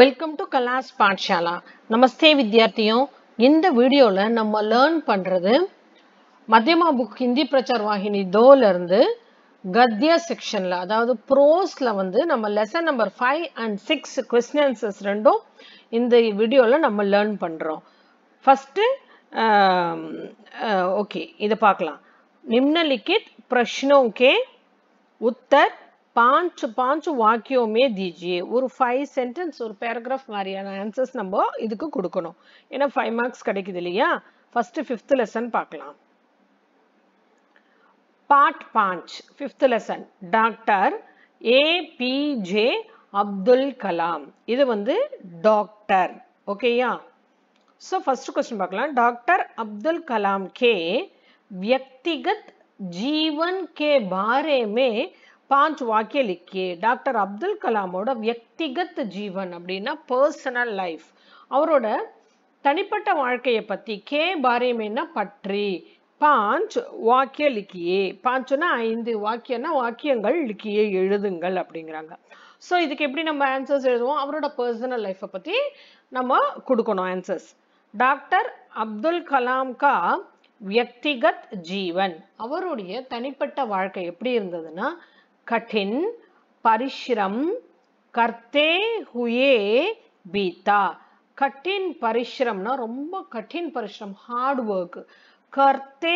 welcome to கலாஸ் பாட்ஷாலா நமஸ்தே வித்யார்த்தியும் இந்த வீடியோவில் நம்ம லேர்ன் பண்ணுறது மத்தியமா புக் ஹிந்தி பிரச்சார் வாகினி தோலேருந்து கத்யா செக்ஷனில் அதாவது ப்ரோஸில் வந்து நம்ம lesson number five and six question answers ரெண்டும் இந்த வீடியோவில் நம்ம லேர்ன் பண்ணுறோம் ஃபஸ்ட்டு ஓகே இதை பார்க்கலாம் நிம்னலிக்கிட் கே உத்தர் பாஞ்சு பாஞ்சு வாக்கியமே தீஜி ஒரு ஃபைவ் சென்டென்ஸ் ஒரு பேராகிராஃப் மாதிரியான ஆன்சர்ஸ் நம்ம இதுக்கு கொடுக்கணும் ஏன்னா ஃபைவ் மார்க்ஸ் கிடைக்குது இல்லையா ஃபஸ்ட்டு ஃபிஃப்த் லெசன் பார்க்கலாம் பார்ட் பாஞ்ச் fifth lesson doctor APJ Abdul Kalam இது வந்து டாக்டர் ஓகேயா ஸோ ஃபர்ஸ்ட் கொஸ்டின் பார்க்கலாம் டாக்டர் அப்துல் கலாம் கே வியக்திகத் ஜீவன் கே பாரேமே பாஞ்ச் વાક્ય டாக்டர் அப்துல் கலாமோட વ્યક્તિગત ஜீவன் அப்படின்னா பர்சனல் லைஃப் அவரோட தனிப்பட்ட வாழ்க்கையை பற்றி கே பாரேமேனா பற்றி பாஞ்ச் வாக்கிய லிக்கியே பாஞ்சுனா ஐந்து வாக்கியன்னா வாக்கியங்கள் லிக்கியே எழுதுங்கள் அப்படிங்கிறாங்க ஸோ இதுக்கு எப்படி நம்ம ஆன்சர்ஸ் எழுதுவோம் அவரோட பர்சனல் லைஃப்பை பற்றி நம்ம கொடுக்கணும் ஆன்சர்ஸ் டாக்டர் அப்துல் கலாம் கா வியக்திகத் ஜீவன் அவருடைய தனிப்பட்ட வாழ்க்கை எப்படி இருந்ததுன்னா கடின் பரிசிரம் கர்த்தே ஹுயே பீதா கட்டின் பரிசிரம்னா ரொம்ப கட்டின் பரிசிரம் ஹார்ட் ஒர்க் கர்த்தே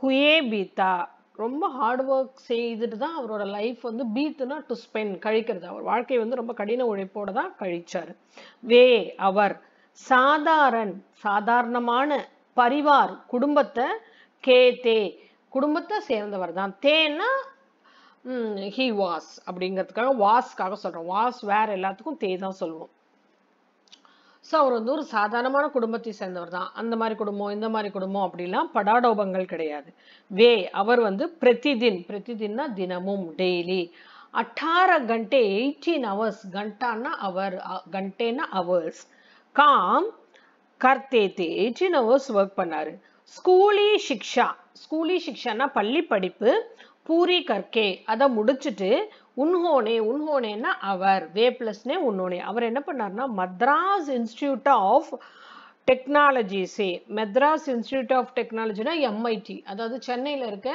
ஹுயே பீதா ரொம்ப ஹார்ட் ஒர்க் செய்துட்டு தான் அவரோட லைஃப் வந்து பீத்துனா டு ஸ்பெண்ட் கழிக்கிறது அவர் வாழ்க்கை வந்து ரொம்ப கடின உழைப்போட தான் கழிச்சார் வே அவர் சாதாரண் சாதாரணமான பரிவார் குடும்பத்தை கே தே குடும்பத்தை சேர்ந்தவர் தான் தேன்னா ஹி வாஸ் அப்படிங்கிறதுக்காக வாஸ்க்காக சொல்கிறோம் வாஸ் வேர் எல்லாத்துக்கும் தே தான் சொல்லுவோம் ஸோ அவர் வந்து ஒரு சாதாரணமான குடும்பத்தை சேர்ந்தவர் தான் அந்த மாதிரி குடும்பம் இந்த மாதிரி குடும்பம் அப்படிலாம் படாடோபங்கள் கிடையாது வே அவர் வந்து பிரதிதின் பிரதிதின்னா தினமும் டெய்லி அட்டார கண்டே எயிட்டீன் ஹவர்ஸ் கண்டான்னா அவர் கண்டேனா அவர்ஸ் காம் கர்த்தே தே எயிட்டீன் ஹவர்ஸ் ஒர்க் பண்ணாரு ஸ்கூலி சிக்ஷா ஸ்கூலி சிக்ஷான்னா பள்ளி படிப்பு பூரி கற்கே அதை முடிச்சுட்டு உன்ஹோனே உன்ஹோனேன்னா அவர் வே பிளஸ்னே உன்னோனே அவர் என்ன பண்ணார்னா மத்ராஸ் இன்ஸ்டியூட் ஆஃப் டெக்னாலஜிஸே மெத்ராஸ் இன்ஸ்டியூட் ஆஃப் டெக்னாலஜினா எம்ஐடி அதாவது சென்னையில் இருக்க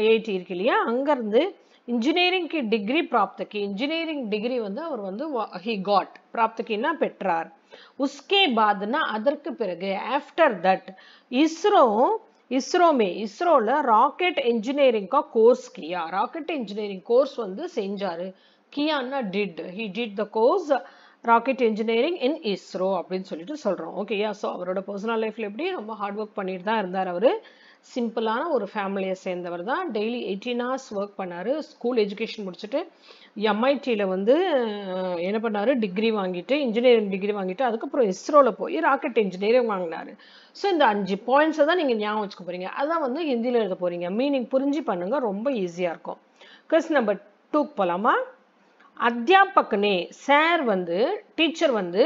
ஐஐடி இருக்கு இல்லையா அங்கேருந்து இன்ஜினியரிங்க்கு டிகிரி பிராப்தகி இன்ஜினியரிங் டிகிரி வந்து அவர் வந்து ஹி காட் பிராப்தக்கின்னா பெற்றார் உஸ்கே பாத்னா அதற்கு பிறகு ஆஃப்டர் தட் இஸ்ரோ இஸ்ரோமே में ராக்கெட் என்ஜினியரிங்காக கோர்ஸ் கியா ராக்கெட் என்ஜினியரிங் கோர்ஸ் வந்து செஞ்சார் கியான்னா did he did the course rocket engineering in ISRO அப்படின்னு சொல்லிட்டு சொல்கிறோம் ஓகேயா ஸோ அவரோட பர்சனல் லைஃப்பில் எப்படி ரொம்ப ஹார்ட் ஒர்க் பண்ணிட்டு தான் இருந்தார் அவர் சிம்பிளான ஒரு ஃபேமிலியை சேர்ந்தவர் தான் டெய்லி எயிட்டீன் ஹவர்ஸ் ஒர்க் பண்ணார் ஸ்கூல் எஜுகேஷன் முடிச்சுட்டு எம்ஐடியில் வந்து என்ன பண்ணார் டிகிரி வாங்கிட்டு இன்ஜினியரிங் டிகிரி வாங்கிட்டு அதுக்கப்புறம் இஸ்ரோவில் போய் ராக்கெட் இன்ஜினியரிங் வாங்கினார் ஸோ இந்த அஞ்சு பாயிண்ட்ஸை தான் நீங்கள் ஞாபகம் வச்சுக்க போகிறீங்க அதான் வந்து ஹிந்தியில் எழுத போகிறீங்க மீனிங் புரிஞ்சு பண்ணுங்கள் ரொம்ப ஈஸியாக இருக்கும் கொஸ்டின் நம்பர் டூக்கு போகலாமா அத்தியாபக்னே சார் வந்து டீச்சர் வந்து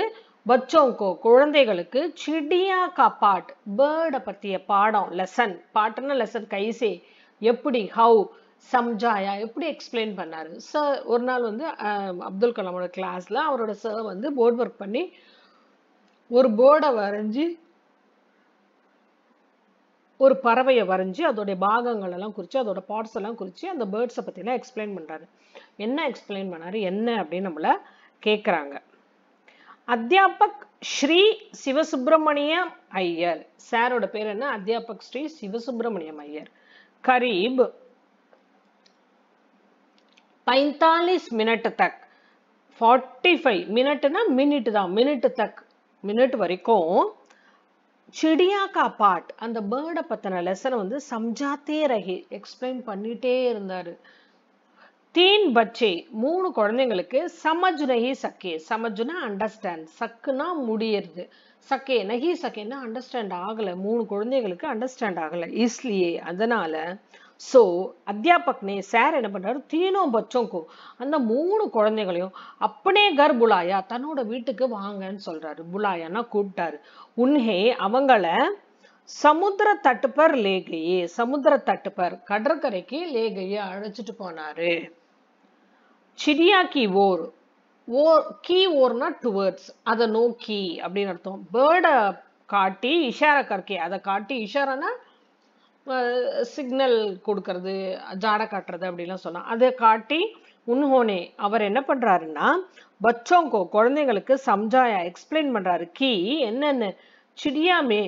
பச்சோங்கோ குழந்தைகளுக்கு சிடியா கா பாட் பேர்டை பற்றிய பாடம் லெசன் பாட்டுன்னா லெசன் கைசே எப்படி ஹவு சம்ஜாயா எப்படி எக்ஸ்பிளைன் பண்ணார் சார் ஒரு நாள் வந்து அப்துல் கலாமோட கிளாஸில் அவரோட சார் வந்து போர்ட் ஒர்க் பண்ணி ஒரு போர்டை வரைஞ்சி ஒரு பறவையை வரைஞ்சி அதோடைய பாகங்கள் எல்லாம் குறித்து அதோட பார்ட்ஸ் எல்லாம் குறித்து அந்த பேர்ட்ஸை பற்றிலாம் எக்ஸ்பிளைன் பண்ணுறாரு என்ன எக்ஸ்பிளைன் பண்ணார் என்ன அப்படின்னு நம்மளை கேட்குறாங்க அத்தியாபக் ஸ்ரீ சிவசுப்பிரமணியம் ஐயர் சாரோட பேர் என்ன அத்தியாபக் ஸ்ரீ சிவசுப்பிரமணியம் ஐயர் கரீப் பைத்தாலிஸ் மினிட் தக் ஃபார்ட்டி ஃபைவ் மினிட்னா மினிட் தான் மினிட் தக் மினிட் வரைக்கும் சிடியாக்கா பாட் அந்த பேர்டை பற்றின லெசனை வந்து சம்ஜாத்தே ரஹி எக்ஸ்பிளைன் பண்ணிகிட்டே இருந்தார் தீன் பச்சை மூணு குழந்தைங்களுக்கு சமஜ் நகி சக்கே சமஜ்னா அண்டர்ஸ்டாண்ட் சக்குனா முடியறது சக்கே நகி சக்கேன்னா அண்டர்ஸ்டாண்ட் ஆகலை மூணு குழந்தைங்களுக்கு அண்டர்ஸ்டாண்ட் ஆகலை இஸ்லியே அதனால ஸோ அத்தியாபக்னே சார் என்ன பண்ணுறாரு தீனும் பச்சோங்கோ அந்த மூணு குழந்தைகளையும் அப்பனே கர் புலாயா தன்னோட வீட்டுக்கு வாங்கன்னு சொல்கிறாரு புலாயான்னா கூப்பிட்டாரு உன்னே அவங்கள சமுத்திர தட்டுப்பர் லேகையே சமுத்திர தட்டுப்பர் கடற்கரைக்கு லேகையை அழைச்சிட்டு போனாரு சிடியாக்கி ஓர் ஓர் கீ ஓர்னா டுவர்ட்ஸ் அதை நோக்கி அப்படின்னு அர்த்தம் பேர்டை காட்டி இஷாரா கற்கே அதை காட்டி இஷாரானா சிக்னல் கொடுக்கறது ஜாடை காட்டுறது அப்படிலாம் சொன்னால் அதை காட்டி உன்ஹோனே அவர் என்ன பண்ணுறாருன்னா பச்சோங்கோ குழந்தைங்களுக்கு சம்ஜாயா எக்ஸ்பிளைன் பண்ணுறாரு கீ என்னென்ன சிடியாமே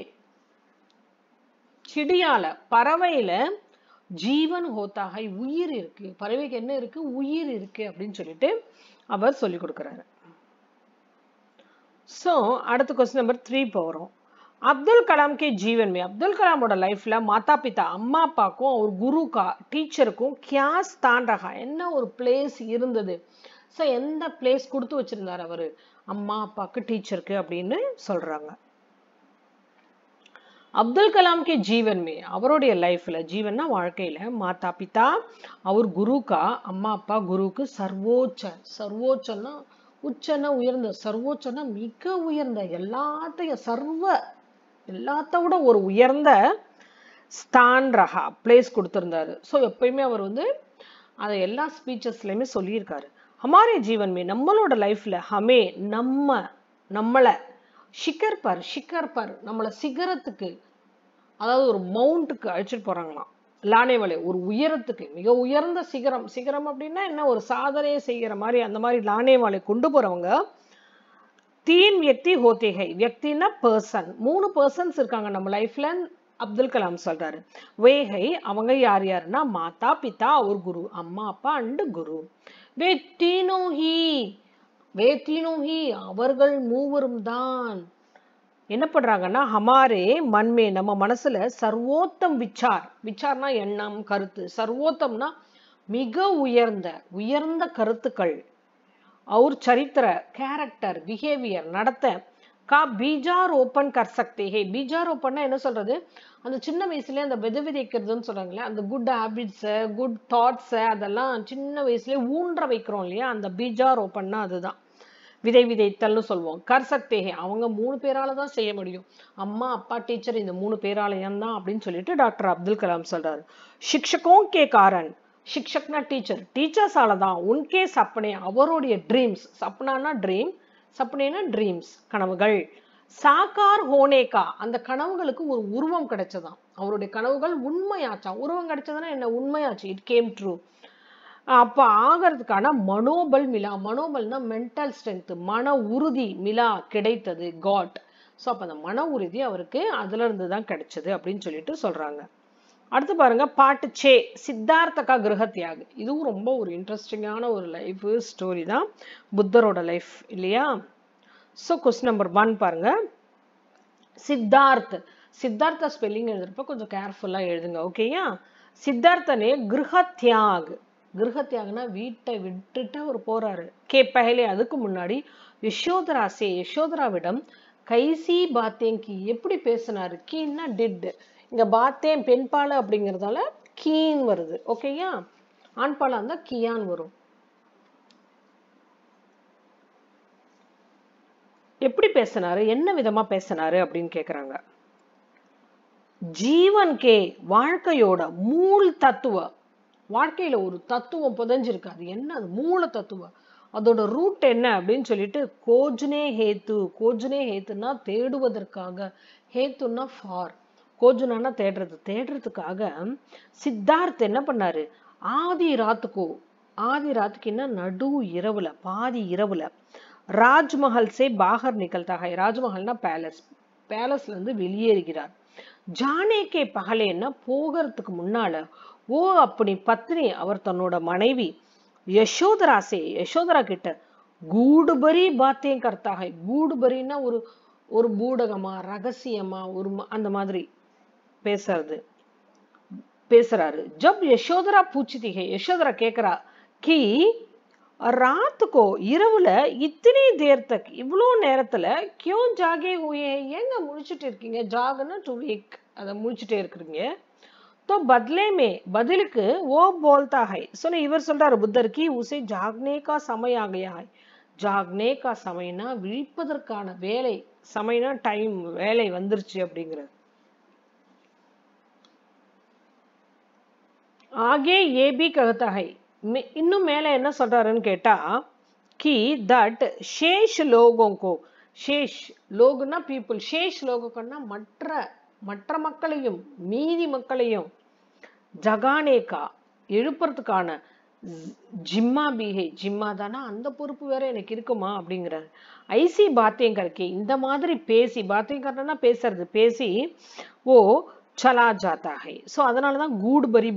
சிடியால பறவையில் ஜீவன் ஹோத்தாகை உயிர் இருக்கு பறவைக்கு என்ன இருக்கு உயிர் இருக்கு அப்படின்னு சொல்லிட்டு அவர் சொல்லி கொடுக்குறாரு ஸோ அடுத்த கொஸ்டின் நம்பர் த்ரீ போகிறோம் அப்துல் கலாம்கே ஜீவன் மே அப்துல் கலாமோட லைஃப்ல மாதா பிதா அம்மா அப்பாக்கும் அவர் குருக்கா டீச்சருக்கும் கியா தாண்டகா என்ன ஒரு பிளேஸ் இருந்தது ஸோ எந்த பிளேஸ் கொடுத்து வச்சிருந்தார் அவர் அம்மா அப்பாவுக்கு டீச்சருக்கு அப்படின்னு சொல்றாங்க அப்துல் கலாம் கே ஜீவன் மே அவருடைய லைஃப்ல ஜீவன்னா வாழ்க்கையில மாதா பிதா அவர் குருக்கா அம்மா அப்பா குருக்கு சர்வோச்ச சர்வோச்சன்னா உச்சன்னா உயர்ந்த சர்வோச்சனா மிக உயர்ந்த எல்லாத்தையும் சர்வ எல்லாத்த விட ஒரு உயர்ந்த ஸ்தான் ரகா பிளேஸ் கொடுத்துருந்தாரு ஸோ எப்பயுமே அவர் வந்து அதை எல்லா ஸ்பீச்சஸ்லையுமே சொல்லியிருக்காரு ஹமாரே ஜீவன் மே நம்மளோட லைஃப்ல ஹமே நம்ம நம்மளை ஷிக்கர் பர் ஷிக்கர் பர் நம்மளை சிகரத்துக்கு அதாவது ஒரு மவுண்ட்டுக்கு அழைச்சிட்டு போறாங்களாம் லானேவலை ஒரு உயரத்துக்கு மிக உயர்ந்த சிகரம் சிகரம் அப்படின்னா என்ன ஒரு சாதனையை செய்கிற மாதிரி அந்த மாதிரி லானேவலை கொண்டு போறவங்க தீன் வியக்தி ஹோத்தேகை வியக்தின்னா பர்சன் மூணு பர்சன்ஸ் இருக்காங்க நம்ம லைஃப்ல அப்துல் கலாம் சொல்றாரு வேகை அவங்க யார் யாருன்னா மாதா பிதா அவர் குரு அம்மா அப்பா அண்டு குரு வெற்றி ஹீ வேத்தினுஹி அவர்கள் மூவரும் தான் என்ன பண்ணுறாங்கன்னா ஹமாரே மண்மே நம்ம மனசில் சர்வோத்தம் விச்சார் விச்சார்னா எண்ணம் கருத்து சர்வோத்தம்னா மிக உயர்ந்த உயர்ந்த கருத்துக்கள் அவர் சரித்திர கேரக்டர் பிஹேவியர் நடத்த கா பீஜார் ஓப்பன் கர் சக்தி ஹே பீஜார் ஓப்பன்னா என்ன சொல்றது அந்த சின்ன வயசுல அந்த விதை விதைக்கிறதுன்னு சொல்றாங்களே அந்த குட் ஹேபிட்ஸ் குட் தாட்ஸ் அதெல்லாம் சின்ன வயசுல ஊன்ற வைக்கிறோம் இல்லையா அந்த பீஜார் ஓப்பன்னா அதுதான் விதை விதைத்தல்னு சொல்லுவோம் கர்சக்தேகே அவங்க மூணு பேரால தான் செய்ய முடியும் அம்மா அப்பா டீச்சர் இந்த மூணு பேராலயம்தான் தான் அப்படின்னு சொல்லிட்டு டாக்டர் அப்துல் கலாம் சொல்றாரு சிக்ஷக்கும் கே காரன் சிக்ஷக்னா டீச்சர் டீச்சர்ஸால தான் உன்கே சப்னே அவருடைய ட்ரீம்ஸ் சப்னானா ட்ரீம் சப்னேனா ட்ரீம்ஸ் கனவுகள் சாக்கார் ஹோனேகா அந்த கனவுகளுக்கு ஒரு உருவம் கிடைச்சதாம் அவருடைய கனவுகள் உண்மையாச்சா உருவம் கிடைச்சதுன்னா என்ன உண்மையாச்சு இட் கேம் ட்ரூ அப்போ ஆகிறதுக்கான மனோபல் மிலா மனோபல்னா மென்டல் ஸ்ட்ரென்த்து மன உறுதி மிலா கிடைத்தது காட் ஸோ அப்போ அந்த மன உறுதி அவருக்கு அதுல தான் கிடைச்சது அப்படின்னு சொல்லிட்டு சொல்றாங்க அடுத்து பாருங்க பாட்டு சே சித்தார்த்தகா கிரகத்தியாக இதுவும் ரொம்ப ஒரு இன்ட்ரெஸ்டிங்கான ஒரு லைஃப் ஸ்டோரி தான் புத்தரோட லைஃப் இல்லையா ஸோ கொஸ்டின் நம்பர் ஒன் பாருங்க சித்தார்த் சித்தார்த்த ஸ்பெல்லிங் எழுதுறப்ப கொஞ்சம் கேர்ஃபுல்லாக எழுதுங்க ஓகேயா சித்தார்த்தனே கிரகத்தியாக கிரகத்தியாகனா வீட்டை விட்டுட்டு அவர் போறாரு கே பகலே அதுக்கு முன்னாடி யசோதரா சே யசோதராவிடம் கைசி பாத்தேங்கி எப்படி பேசினாரு கீன்னா டிட் இங்கே பாத்தேன் பாலு அப்படிங்கறதால கீன் வருது ஓகேயா பாலா இருந்தா கியான் வரும் எப்படி பேசினாரு என்ன விதமா பேசினாரு அப்படின்னு கேக்குறாங்க ஜீவன் கே வாழ்க்கையோட மூல் தத்துவ வாழ்க்கையில ஒரு தத்துவம் புதஞ்சிருக்கு அது என்ன அது மூல தத்துவம் அதோட ரூட் என்ன அப்படின்னு சொல்லிட்டு கோஜ்னே ஹேத்து கோஜ்னே ஹேத்துன்னா தேடுவதற்காக ஹேத்துன்னா ஃபார் கோஜுனானா தேடுறது தேடுறதுக்காக சித்தார்த் என்ன பண்ணாரு ஆதி ராத்துக்கு ஆதி ராத்துக்கு என்ன நடு இரவுல பாதி இரவுல ராஜ்மஹல் சே பாகர் நிகழ்த்தாக ராஜ்மஹல்னா பேலஸ் பேலஸ்ல இருந்து வெளியேறுகிறார் ஜானேகே பகலேன்னா போகிறதுக்கு முன்னால ஓ அப்படி பத்னி அவர் தன்னோட மனைவி யசோதரா சே யசோதரா கிட்ட கூடுபரி பாத்தியம் கூடுபரின்னா ஒரு ஒரு பூடகமா ரகசியமா ஒரு அந்த மாதிரி பேசுறது பேசுறாரு ஜப் யசோதரா பூச்சிதிகை யசோதரா கேட்குறா கி ராத்துக்கோ இரவுல இத்தனை தேர்த்த இவ்வளோ நேரத்தில் கியோ ஜாகே ஹூயே ஏங்க முழிச்சுட்டு இருக்கீங்க ஜாகன்னு டூ வீக் அதை முடிச்சுட்டே இருக்கிறீங்க தோ பதிலேமே பதிலுக்கு ஓ போல்தா ஹை बोलता இவர் சொல்றாரு புத்தர் கி உசே ஜாக்னேகா கா சமய ஆகயா ஹை விழிப்பதற்கான வேலை சமயம்னா டைம் வேலை வந்துருச்சு அப்படிங்கிறது ஆகே ஏபி ககத்தகை இன்னும் மேலே என்ன சொல்கிறாருன்னு கேட்டால் கி தட் ஷேஷ் லோகோங்கோ ஷேஷ் லோகுன்னா பீப்புள் ஷேஷ் லோகோக்கன்னா மற்ற மற்ற மக்களையும் மீதி மக்களையும் ஜகானேகா எழுப்புறதுக்கான ஜிம்மா பிஹே ஜிம்மா தானா அந்த பொறுப்பு வேற எனக்கு இருக்குமா அப்படிங்கிறார் ஐசி பாத்தியங்கருக்கு இந்த மாதிரி பேசி பாத்தியங்கர்னா பேசுறது பேசி ஓ சலா ஜாத்தா ஸோ அதனால தான் கூடு பரி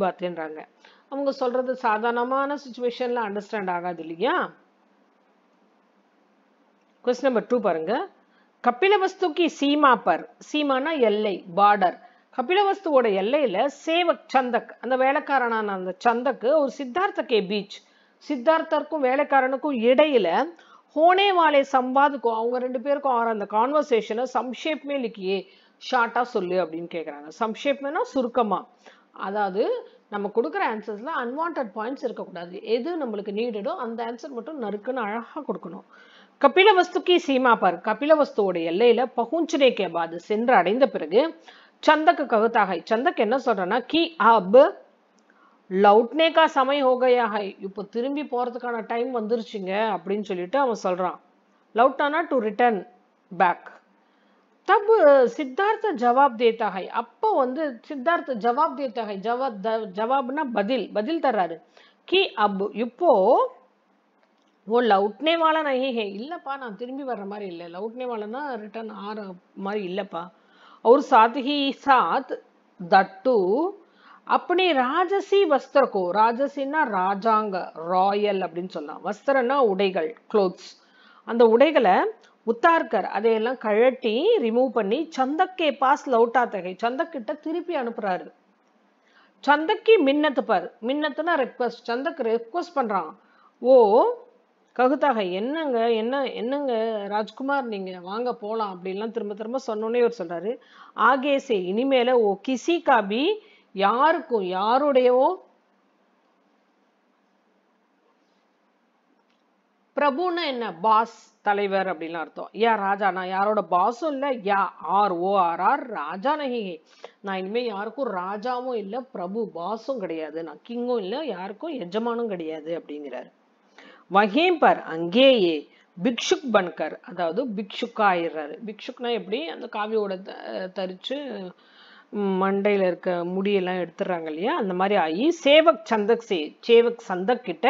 அவங்க சொல்றது சாதாரணமான சுச்சுவேஷன்ல அண்டர்ஸ்டாண்ட் ஆகாது இல்லையா கொஸ்டின் நம்பர் டூ பாருங்க கபிலவஸ்துக்கு சீமா பர் சீமானா எல்லை பார்டர் கபிலவஸ்துவோட எல்லையில சேவக் சந்தக் அந்த வேலைக்காரனான அந்த சந்தக்கு ஒரு சித்தார்த்த கே பீச் சித்தார்த்தருக்கும் வேலைக்காரனுக்கும் இடையில ஹோனேவாலே வாலே சம்பாதுக்கும் அவங்க ரெண்டு பேருக்கும் ஆற அந்த கான்வர்சேஷனை சம்ஷேப்மே லிக்கியே ஷார்ட்டாக சொல்லு அப்படின்னு கேட்குறாங்க சம்ஷேப்னா சுருக்கமாக அதாவது நம்ம கொடுக்குற ஆன்சர்ஸில் அன்வான்ட் பாயிண்ட்ஸ் இருக்கக்கூடாது எது நம்மளுக்கு நீடடோ அந்த ஆன்சர் மட்டும் நறுக்குன்னு அழகாக கொடுக்கணும் வஸ்துக்கே சீமா பார் கபிலவஸ்துவோட எல்லையில் பகுஞ்சனே கேபாது சென்று அடைந்த பிறகு சந்தக்கு ககுத்தாகை சந்தக்கு என்ன சொல்கிறேன்னா கி அப் லவுட்னேக்கா சமய ஹோகையாகை இப்போ திரும்பி போகிறதுக்கான டைம் வந்துருச்சுங்க அப்படின்னு சொல்லிட்டு அவன் சொல்கிறான் லவுட்னா டு ரிட்டர்ன் பேக் तब सिद्धार्थ जवाब देता है அப்போ வந்து சித்தார்த்த ஜவாப் தேத்தா ஹை ஜவாப் ஜவாப்னா பதில் பதில் தர்றாரு கி அப் இப்போ ஓ லவுட்னே வாழ நகி ஹே இல்லைப்பா நான் திரும்பி வர்ற மாதிரி இல்லை லவுட்னே வாழனா ரிட்டர்ன் ஆற மாதிரி இல்லைப்பா और साथ ही साथ दट्टू अपने ராஜசி வஸ்திரக்கோ ராஜசின்னா ராஜாங்க ராயல் அப்படின்னு சொல்லலாம் வஸ்திரன்னா உடைகள் க்ளோத்ஸ் அந்த உடைகளை முத்தார்கர் அதையெல்லாம் கழட்டி ரிமூவ் பண்ணி சந்தக்கே பாஸ் லவுட்டா தகை சந்தக்கிட்ட திருப்பி அனுப்புறாரு சந்தக்கி மின்னத்து பாரு மின்னத்துனா ரெக்வஸ்ட் சந்தக்கு ரெக்வஸ்ட் பண்றான் ஓ ககுதாக என்னங்க என்ன என்னங்க ராஜ்குமார் நீங்க வாங்க போகலாம் அப்படின்லாம் திரும்ப திரும்ப சொன்னோன்னே அவர் சொல்றாரு ஆகேசே இனிமேல ஓ கிசி காபி யாருக்கும் யாருடையவோ பிரபுன்னா என்ன பாஸ் தலைவர் அப்படின்லாம் அர்த்தம் யா ராஜானா யாரோட பாஸும் இல்லை யா ஆர் ஓ ஆர் ஆர் ராஜா நகி நான் இனிமேல் யாருக்கும் ராஜாவும் இல்லை பிரபு பாஸும் கிடையாது நான் கிங்கும் இல்லை யாருக்கும் எஜமானும் கிடையாது அப்படிங்கிறார் வகேம் பர் அங்கேயே பிக்ஷுக் பன்கர் அதாவது பிக்ஷுக்கா ஆயிடுறாரு பிக்ஷுக்னா எப்படி அந்த காவியோட தரிச்சு மண்டையில் இருக்க முடியெல்லாம் எடுத்துடுறாங்க இல்லையா அந்த மாதிரி ஆகி சேவக் சந்தக் சே சேவக் சந்தக் கிட்ட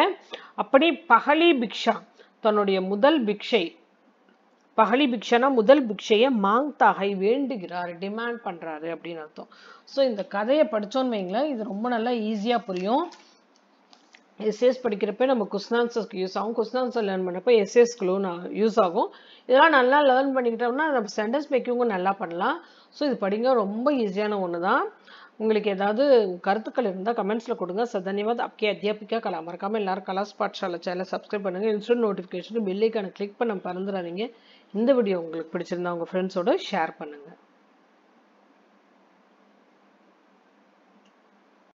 அப்படி பகலி பிக்ஷா தன்னுடைய முதல் பிக்ஷை பகலி பிக்ஷனா முதல் பிக்ஷையை தாகை வேண்டுகிறார் டிமாண்ட் பண்றாரு அப்படின்னு அர்த்தம் ஸோ இந்த கதையை படித்தோன்னு வைங்களேன் இது ரொம்ப நல்லா ஈஸியாக புரியும் எஸ்எஸ் படிக்கிறப்ப நம்ம கொஸ்டின் யூஸ் ஆகும் கொஸ்டின் ஆன்சர் லேர்ன் பண்ணப்ப எஸ்எஸ்களும் நான் யூஸ் ஆகும் இதெல்லாம் நல்லா லேர்ன் பண்ணிக்கிட்டோம்னா நம்ம சென்டென்ஸ் மேக்கிங்கும் நல்லா பண்ணலாம் ஸோ இது படிங்க ரொம்ப ஈஸியான ஒன்று தான் உங்களுக்கு ஏதாவது கருத்துக்கள் இருந்தால் கமெண்ட்ஸில் கொடுங்க சதன்யவாத் அப்படியே அத்தியாபிக்கா கலா மறக்காமல் எல்லாரும் கலாஸ் பாட்ஷாவில் சேனலை சப்ஸ்கிரைப் பண்ணுங்கள் இன்ஸ்டன்ட் நோட்டிஃபிகேஷனுக்கு பெல்லைக்கான கிளிக் பண்ண பறந்துடாதீங்க இந்த வீடியோ உங்களுக்கு பிடிச்சிருந்தா உங்கள் ஃப்ரெண்ட்ஸோட ஷேர் பண்ணுங்கள்